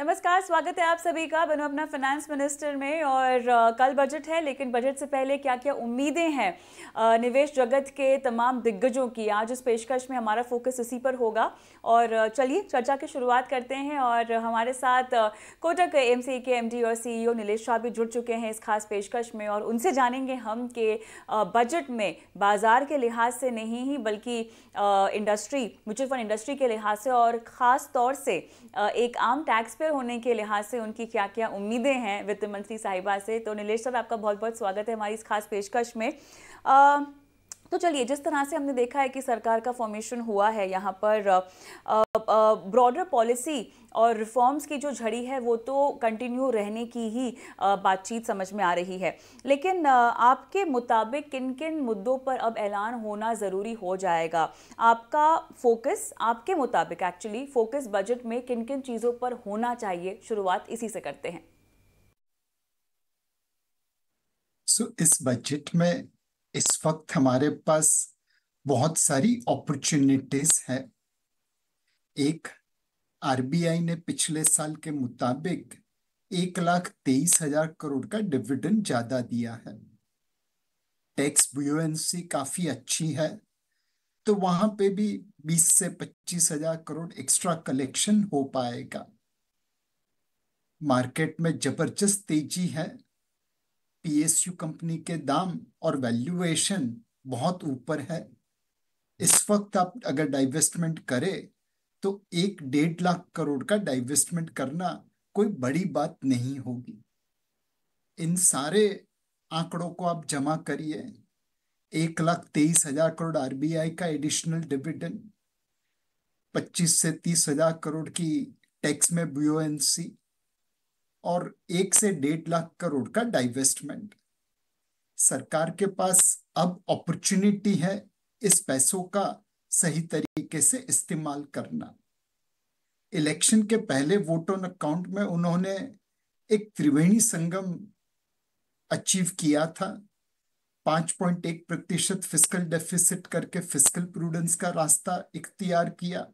नमस्कार स्वागत है आप सभी का बनो अपना फाइनेंस मिनिस्टर में और कल बजट है लेकिन बजट से पहले क्या क्या उम्मीदें हैं निवेश जगत के तमाम दिग्गजों की आज इस पेशकश में हमारा फोकस इसी पर होगा और चलिए चर्चा की शुरुआत करते हैं और हमारे साथ कोटक एम के एम और सी e नीलेश शाह भी जुड़ चुके हैं इस खास पेशकश में और उनसे जानेंगे हम कि बजट में बाज़ार के लिहाज से नहीं ही बल्कि इंडस्ट्री म्यूचुअल फंड इंडस्ट्री के लिहाज से और ख़ास तौर से एक आम टैक्स पे मिनिस्टर होने के लिहाज से उनकी क्या क्या उम्मीदें हैं वित्त मंत्री साहिबा से तो नीलेश सर आपका बहुत बहुत स्वागत है हमारी इस खास पेशकश में आ, तो चलिए जिस तरह से हमने देखा है कि सरकार का फॉर्मेशन हुआ है यहाँ पर ब्रॉडर पॉलिसी और रिफॉर्म्स की जो झड़ी है वो तो कंटिन्यू रहने की ही बातचीत समझ में आ रही है लेकिन आपके मुताबिक किन किन मुद्दों पर अब ऐलान होना ज़रूरी हो जाएगा आपका फोकस आपके मुताबिक एक्चुअली फोकस बजट में किन किन चीज़ों पर होना चाहिए शुरुआत इसी से करते हैं so, इस बजट में इस वक्त हमारे पास बहुत सारी अपॉर्चुनिटीज है एक आरबीआई ने पिछले साल के मुताबिक एक लाख तेईस हजार करोड़ का डिविडेंड ज्यादा दिया है टैक्स ब्यूएंसी काफी अच्छी है तो वहां पे भी बीस से पच्चीस हजार करोड़ एक्स्ट्रा कलेक्शन हो पाएगा मार्केट में जबरदस्त तेजी है पीएसयू कंपनी के दाम और वैल्यूएशन बहुत ऊपर है इस वक्त आप अगर डाइवेस्टमेंट करें तो एक डेढ़ लाख करोड़ का डाइवेस्टमेंट करना कोई बड़ी बात नहीं होगी इन सारे आंकड़ों को आप जमा करिए एक लाख तेईस हजार करोड़ आरबीआई का एडिशनल डिविडेंड पच्चीस से तीस हजार करोड़ की टैक्स में ब्यूएनसी और एक से डेढ़ लाख करोड़ का डाइवेस्टमेंट सरकार के पास अब अपॉर्चुनिटी है इस पैसों का सही तरीके से इस्तेमाल करना इलेक्शन के पहले वोट ऑन अकाउंट में उन्होंने एक त्रिवेणी संगम अचीव किया था एक प्रतिशत फिजिकल डेफिसिट करके फिजिकल प्रूडेंस का रास्ता इख्तियार किया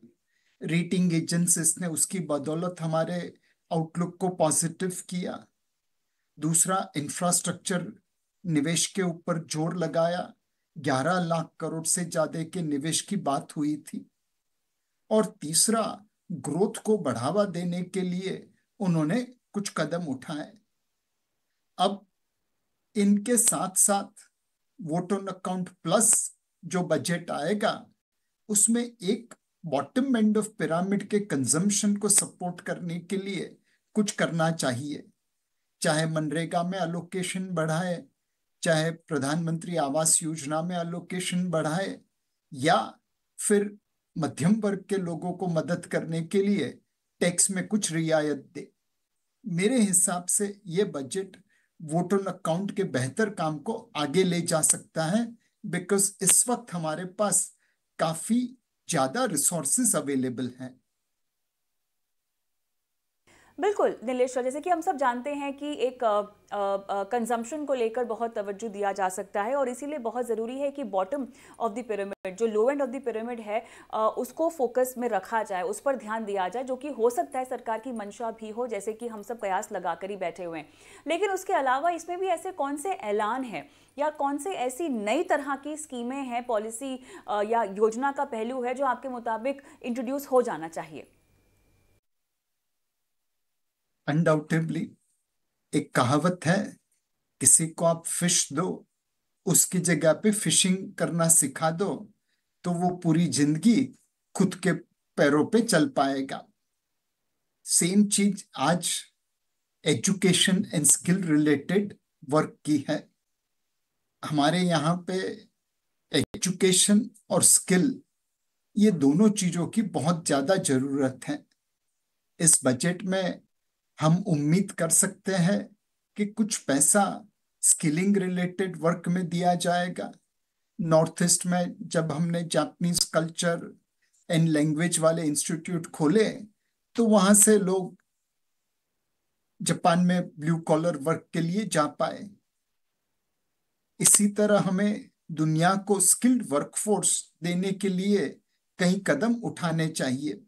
रेटिंग एजेंसीज ने उसकी बदौलत हमारे आउटलुक को पॉजिटिव किया दूसरा इंफ्रास्ट्रक्चर निवेश के ऊपर जोर लगाया ग्यारह लाख करोड़ से ज्यादा के निवेश की बात हुई थी और तीसरा ग्रोथ को बढ़ावा देने के लिए उन्होंने कुछ कदम उठाए अब इनके साथ साथ वोट ऑन अकाउंट प्लस जो बजट आएगा उसमें एक बॉटम एंड ऑफ पिरामिड के कंजम्पशन को सपोर्ट करने के लिए कुछ करना चाहिए चाहे मनरेगा में अलोकेशन बढ़ाए चाहे प्रधानमंत्री आवास योजना में अलोकेशन बढ़ाए या फिर मध्यम वर्ग के लोगों को मदद करने के लिए टैक्स में कुछ रियायत दे मेरे हिसाब से ये बजट वोटर अकाउंट के बेहतर काम को आगे ले जा सकता है बिकॉज इस वक्त हमारे पास काफी ज्यादा रिसोर्सेज अवेलेबल हैं बिल्कुल नीलेश्वर जैसे कि हम सब जानते हैं कि एक कंजम्पशन को लेकर बहुत तवज्जो दिया जा सकता है और इसीलिए बहुत ज़रूरी है कि बॉटम ऑफ द पिरामिड जो low end of the pyramid है आ, उसको फोकस में रखा जाए उस पर ध्यान दिया जाए जो कि हो सकता है सरकार की मंशा भी हो जैसे कि हम सब कयास लगा कर ही बैठे हुए हैं लेकिन उसके अलावा इसमें भी ऐसे कौन से ऐलान हैं या कौन से ऐसी नई तरह की स्कीमें हैं पॉलिसी या योजना का पहलू है जो आपके मुताबिक इंट्रोड्यूस हो जाना चाहिए अनडाउटेबली एक कहावत है किसी को आप फिश दो उसकी जगह पे फिशिंग करना सिखा दो तो वो पूरी जिंदगी खुद के पैरों पे चल पाएगा सेम चीज आज education and skill related work की है हमारे यहाँ पे एजुकेशन और स्किल ये दोनों चीजों की बहुत ज्यादा जरूरत है इस बजट में हम उम्मीद कर सकते हैं कि कुछ पैसा स्किलिंग रिलेटेड वर्क में दिया जाएगा नॉर्थ ईस्ट में जब हमने जापनीज कल्चर एंड लैंग्वेज वाले इंस्टीट्यूट खोले तो वहां से लोग जापान में ब्लू कॉलर वर्क के लिए जा पाए इसी तरह हमें दुनिया को स्किल्ड वर्कफोर्स देने के लिए कई कदम उठाने चाहिए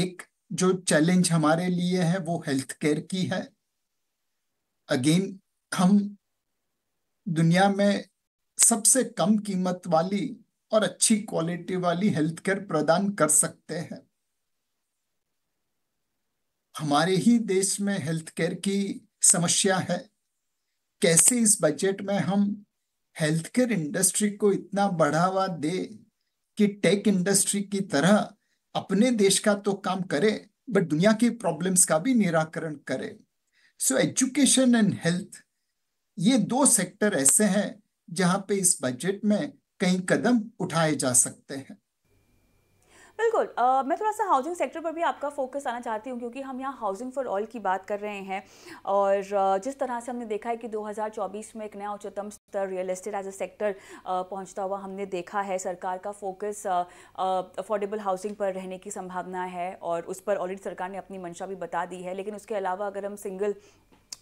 एक जो चैलेंज हमारे लिए है वो हेल्थ केयर की है अगेन हम दुनिया में सबसे कम कीमत वाली और अच्छी क्वालिटी वाली हेल्थ केयर प्रदान कर सकते हैं हमारे ही देश में हेल्थ केयर की समस्या है कैसे इस बजट में हम हेल्थ केयर इंडस्ट्री को इतना बढ़ावा दे कि टेक इंडस्ट्री की तरह अपने देश का तो काम करे बट दुनिया के प्रॉब्लम्स का भी निराकरण करे सो एजुकेशन एंड हेल्थ ये दो सेक्टर ऐसे हैं जहां पे इस बजट में कई कदम उठाए जा सकते हैं बिल्कुल आ, मैं थोड़ा सा हाउसिंग सेक्टर पर भी आपका फोकस आना चाहती हूँ क्योंकि हम यहाँ हाउसिंग फॉर ऑल की बात कर रहे हैं और जिस तरह से हमने देखा है कि 2024 में एक नया उच्चतम स्तर real estate as a sector पहुँचता हुआ हमने देखा है सरकार का फोकस अफोर्डेबल हाउसिंग पर रहने की संभावना है और उस पर ऑलरेडी सरकार ने अपनी मंशा भी बता दी है लेकिन उसके अलावा अगर हम सिंगल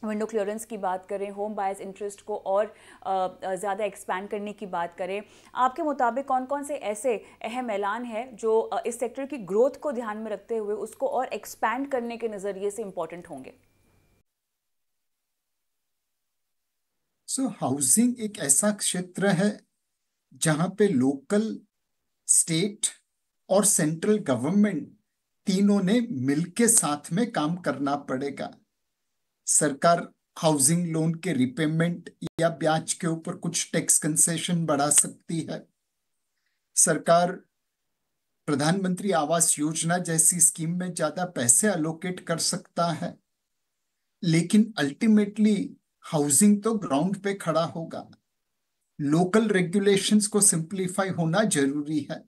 विंडो क्लियरेंस की बात करें होम बायस इंटरेस्ट को और ज़्यादा एक्सपैंड करने की बात करें आपके मुताबिक कौन कौन से ऐसे अहम ऐलान हैं जो इस सेक्टर की ग्रोथ को ध्यान में रखते हुए उसको और एक्सपैंड करने के नज़रिए से इम्पॉर्टेंट होंगे सो so, हाउसिंग एक ऐसा क्षेत्र है जहां पे लोकल स्टेट और सेंट्रल गवर्नमेंट तीनों ने मिलके साथ में काम करना पड़ेगा सरकार हाउसिंग लोन के रिपेमेंट या ब्याज के ऊपर कुछ टैक्स कंसेशन बढ़ा सकती है सरकार प्रधानमंत्री आवास योजना जैसी स्कीम में ज्यादा पैसे अलोकेट कर सकता है लेकिन अल्टीमेटली हाउसिंग तो ग्राउंड पे खड़ा होगा लोकल रेगुलेशंस को सिंप्लीफाई होना जरूरी है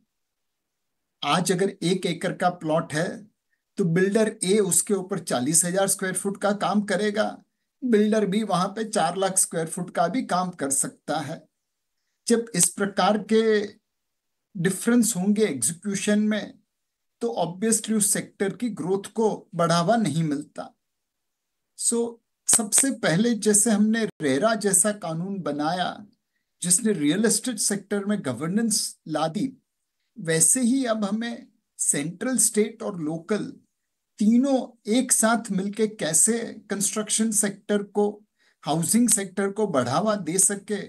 आज अगर एक एकड़ का प्लॉट है तो बिल्डर ए उसके ऊपर चालीस हजार स्क्वायर फुट का काम करेगा बिल्डर भी वहां पे चार लाख स्क्वायर फुट का भी काम कर सकता है जब इस प्रकार के डिफरेंस होंगे एग्जीक्यूशन में तो ऑब्वियसली उस सेक्टर की ग्रोथ को बढ़ावा नहीं मिलता सो so, सबसे पहले जैसे हमने रेरा जैसा कानून बनाया जिसने रियल एस्टेट सेक्टर में गवर्नेंस ला दी वैसे ही अब हमें सेंट्रल स्टेट और लोकल तीनों एक साथ मिलके कैसे कंस्ट्रक्शन सेक्टर को हाउसिंग सेक्टर को बढ़ावा दे सके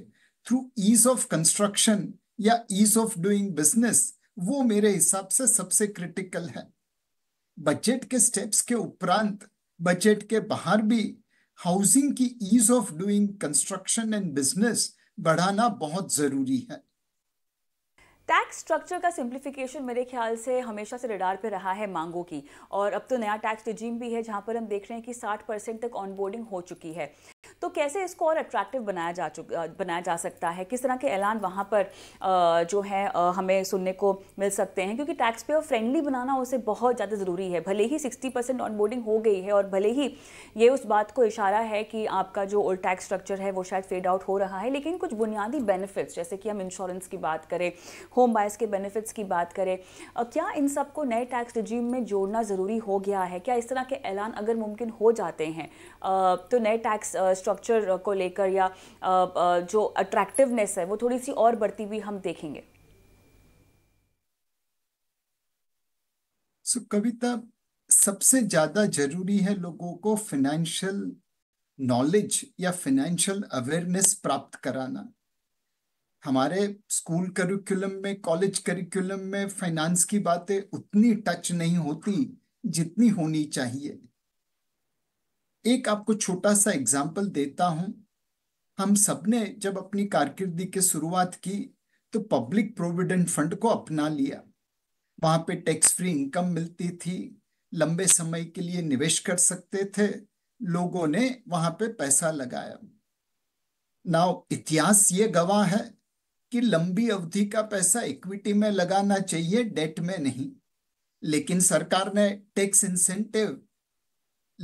थ्रू ईज ऑफ कंस्ट्रक्शन या ईज ऑफ डूइंग बिजनेस वो मेरे हिसाब से सबसे क्रिटिकल है बजट के स्टेप्स के उपरांत बजट के बाहर भी हाउसिंग की ease of doing construction and business बढ़ाना बहुत जरूरी है टैक्स स्ट्रक्चर का सिंप्लीफिकेशन मेरे ख्याल से हमेशा से रडार पे रहा है मांगों की और अब तो नया टैक्स रिजीम भी है जहां पर हम देख रहे हैं कि 60 परसेंट तक ऑनबोर्डिंग हो चुकी है तो कैसे इसको और अट्रैक्टिव बनाया जा चुका बनाया जा सकता है किस तरह के ऐलान वहाँ पर जो है हमें सुनने को मिल सकते हैं क्योंकि टैक्स पेयर फ्रेंडली बनाना उसे बहुत ज़्यादा ज़रूरी है भले ही सिक्सटी परसेंट ऑनबोर्डिंग हो गई है और भले ही ये उस बात को इशारा है कि आपका जो ओल्ड टैक्स स्ट्रक्चर है वो शायद फेड आउट हो रहा है लेकिन कुछ बुनियादी बेनिफिट्स जैसे कि हम इंश्योरेंस की बात करें होम बायस के बेनिफिट्स की बात करें क्या इन सबको नए टैक्स रिजीम में जोड़ना ज़रूरी हो गया है क्या इस तरह के ऐलान अगर मुमकिन हो जाते हैं तो नए टैक्स स्ट्रक्चर स्ट्रक्चर uh, को लेकर या uh, uh, जो अट्रैक्टिवनेस है वो थोड़ी सी और बढ़ती हुई हम देखेंगे सो so, कविता सबसे ज्यादा जरूरी है लोगों को फिनेंशियल नॉलेज या फिनेंशियल अवेयरनेस प्राप्त कराना हमारे स्कूल करिकुलम में कॉलेज करिकुलम में फाइनेंस की बातें उतनी टच नहीं होती जितनी होनी चाहिए एक आपको छोटा सा एग्जाम्पल देता हूं हम सबने जब अपनी कारकिर्दी की शुरुआत की तो पब्लिक प्रोविडेंट फंड को अपना लिया वहां पे टैक्स फ्री इनकम मिलती थी लंबे समय के लिए निवेश कर सकते थे लोगों ने वहां पे पैसा लगाया नाउ इतिहास ये गवाह है कि लंबी अवधि का पैसा इक्विटी में लगाना चाहिए डेट में नहीं लेकिन सरकार ने टैक्स इंसेंटिव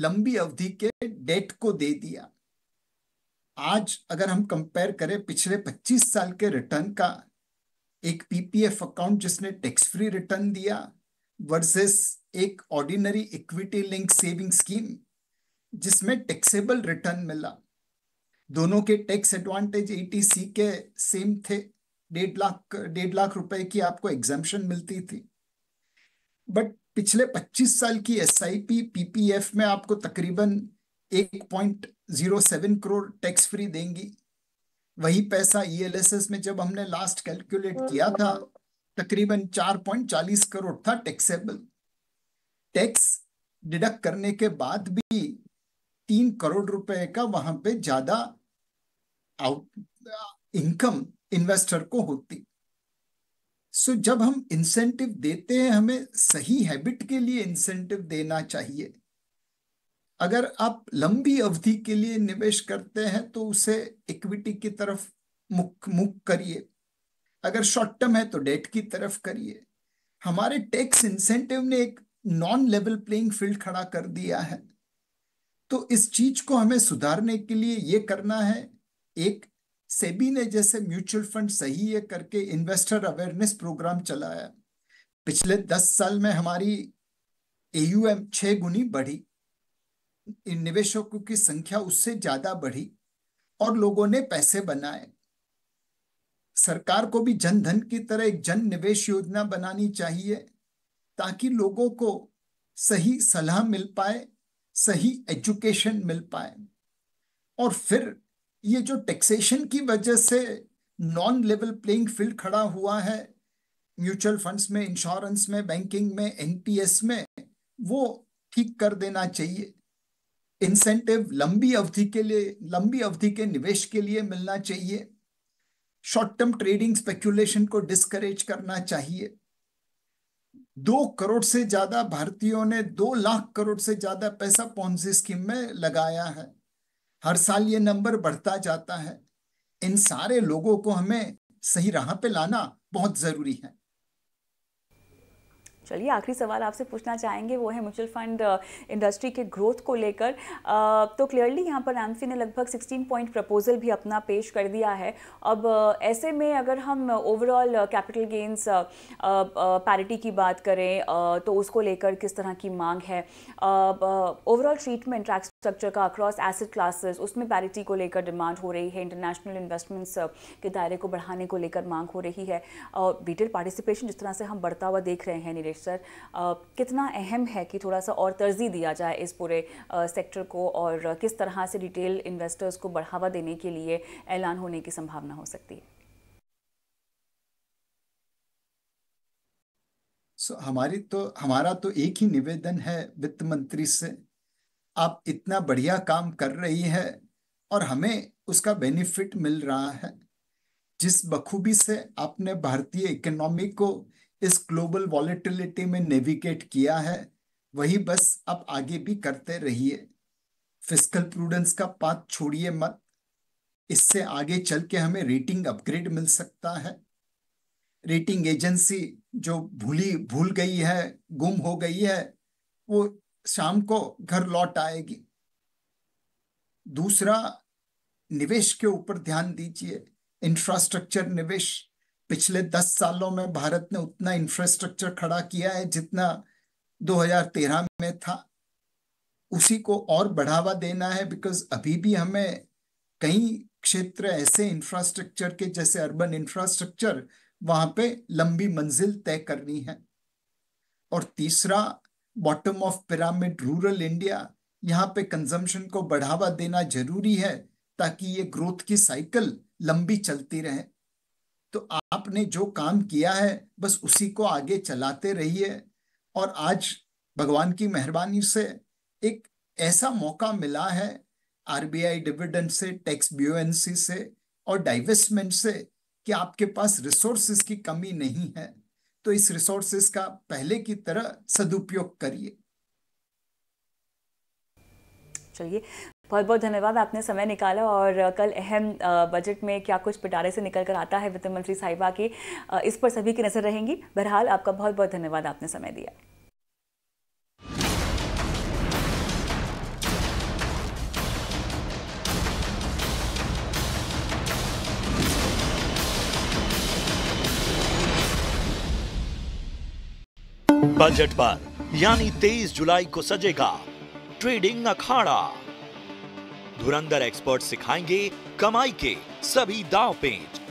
लंबी अवधि के डेट को दे दिया आज अगर हम कंपेयर करें पिछले 25 साल के रिटर्न का एक पीपीएफ अकाउंट जिसने टैक्स फ्री रिटर्न दिया वर्सेस एक ordinary equity link saving scheme जिसमें टैक्सेबल रिटर्न मिला दोनों के टैक्स एडवांटेज एटीसी के सेम थे डेढ़ लाख डेढ़ लाख रुपए की आपको एग्जामेशन मिलती थी बट पिछले 25 साल की पी पीपीएफ में आपको तकरीबन 1.07 करोड़ टैक्स फ्री देंगी वही पैसा ईएलएसएस e में जब हमने लास्ट कैलकुलेट किया था तकरीबन 4.40 करोड़ था टैक्सेबल टैक्स डिडक्ट करने के बाद भी तीन करोड़ रुपए का वहां पे ज्यादा इनकम इन्वेस्टर को होती सो so, जब हम इंसेंटिव देते हैं हमें सही हैबिट के लिए इंसेंटिव देना चाहिए अगर आप लंबी अवधि के लिए निवेश करते हैं तो उसे इक्विटी की तरफ मुख मुख करिए अगर शॉर्ट टर्म है तो डेट की तरफ करिए हमारे टैक्स इंसेंटिव ने एक नॉन लेवल प्लेइंग फील्ड खड़ा कर दिया है तो इस चीज को हमें सुधारने के लिए ये करना है एक सेबी ने जैसे म्यूचुअल फंड सही है करके इन्वेस्टर अवेयरनेस प्रोग्राम चलाया पिछले दस साल में हमारी एयूएम छह गुनी बढ़ी इन निवेशकों की संख्या उससे ज्यादा बढ़ी और लोगों ने पैसे बनाए सरकार को भी जन धन की तरह एक जन निवेश योजना बनानी चाहिए ताकि लोगों को सही सलाह मिल पाए सही एजुकेशन मिल पाए और फिर ये जो टैक्सेशन की वजह से नॉन लेवल प्लेइंग फील्ड खड़ा हुआ है म्यूचुअल फंड्स में इंश्योरेंस में बैंकिंग में एनपीएस में वो ठीक कर देना चाहिए इंसेंटिव लंबी अवधि के लिए लंबी अवधि के निवेश के लिए मिलना चाहिए शॉर्ट टर्म ट्रेडिंग स्पेक्यूलेशन को डिस्करेज करना चाहिए दो करोड़ से ज्यादा भारतीयों ने दो लाख करोड़ से ज्यादा पैसा पॉन्सी स्कीम में लगाया है हर साल ये नंबर बढ़ता जाता है इन सारे लोगों को हमें सही राह पे लाना बहुत ज़रूरी है चलिए आखिरी सवाल आपसे पूछना चाहेंगे वो है म्यूचुअल फंड इंडस्ट्री के ग्रोथ को लेकर तो क्लियरली यहाँ पर एम्फी ने लगभग 16 पॉइंट प्रपोजल भी अपना पेश कर दिया है अब ऐसे में अगर हम ओवरऑल कैपिटल गेंस पैरिटी की बात करें तो उसको लेकर किस तरह की मांग है ओवरऑल ट्रीटमेंट ट्रैक्स स्ट्रक्चर का अक्रॉस एसिड क्लासेस उसमें पैरिटी को लेकर डिमांड हो रही है इंटरनेशनल इन्वेस्टमेंट्स uh, के दायरे को बढ़ाने को लेकर मांग हो रही है और डिटेल पार्टिसिपेशन जिस तरह से हम बढ़ता हुआ देख रहे हैं नीरेश सर uh, कितना अहम है कि थोड़ा सा और तरजीह दिया जाए इस पूरे सेक्टर uh, को और किस तरह से डिटेल इन्वेस्टर्स को बढ़ावा देने के लिए ऐलान होने की संभावना हो सकती है So, हमारी तो हमारा तो एक ही निवेदन है वित्त मंत्री से आप इतना बढ़िया काम कर रही है और हमें उसका बेनिफिट मिल रहा है जिस बखूबी से आपने भारतीय इकोनॉमी को इस ग्लोबल वॉलेटिलिटी में नेविगेट किया है वही बस आप आगे भी करते रहिए फिजिकल प्रूडेंस का पाथ छोड़िए मत इससे आगे चल के हमें रेटिंग अपग्रेड मिल सकता है रेटिंग एजेंसी जो भूली भूल गई है गुम हो गई है वो शाम को घर लौट आएगी दूसरा निवेश के ऊपर ध्यान दीजिए इंफ्रास्ट्रक्चर निवेश पिछले दस सालों में भारत ने उतना इंफ्रास्ट्रक्चर खड़ा किया है जितना 2013 में था उसी को और बढ़ावा देना है बिकॉज अभी भी हमें कई क्षेत्र ऐसे इंफ्रास्ट्रक्चर के जैसे अर्बन इंफ्रास्ट्रक्चर वहां पे लंबी मंजिल तय करनी है और तीसरा bottom of pyramid rural India यहाँ पे कंजम्पशन को बढ़ावा देना जरूरी है ताकि ये ग्रोथ की साइकिल लंबी चलती रहे तो आपने जो काम किया है बस उसी को आगे चलाते रहिए और आज भगवान की मेहरबानी से एक ऐसा मौका मिला है आरबीआई डिविडेंड से टैक्स बीओएनसी से और डाइवेस्टमेंट से कि आपके पास रिसोर्सेस की कमी नहीं है तो इस रिसोर्सेस का पहले की तरह सदुपयोग करिए चलिए बहुत बहुत धन्यवाद आपने समय निकाला और कल अहम बजट में क्या कुछ पिटारे से निकल कर आता है वित्त मंत्री साहिबा की इस पर सभी की नज़र रहेंगी बहरहाल आपका बहुत बहुत धन्यवाद आपने समय दिया बजट पर यानी 23 जुलाई को सजेगा ट्रेडिंग अखाड़ा धुरंधर एक्सपर्ट सिखाएंगे कमाई के सभी दाव पेंच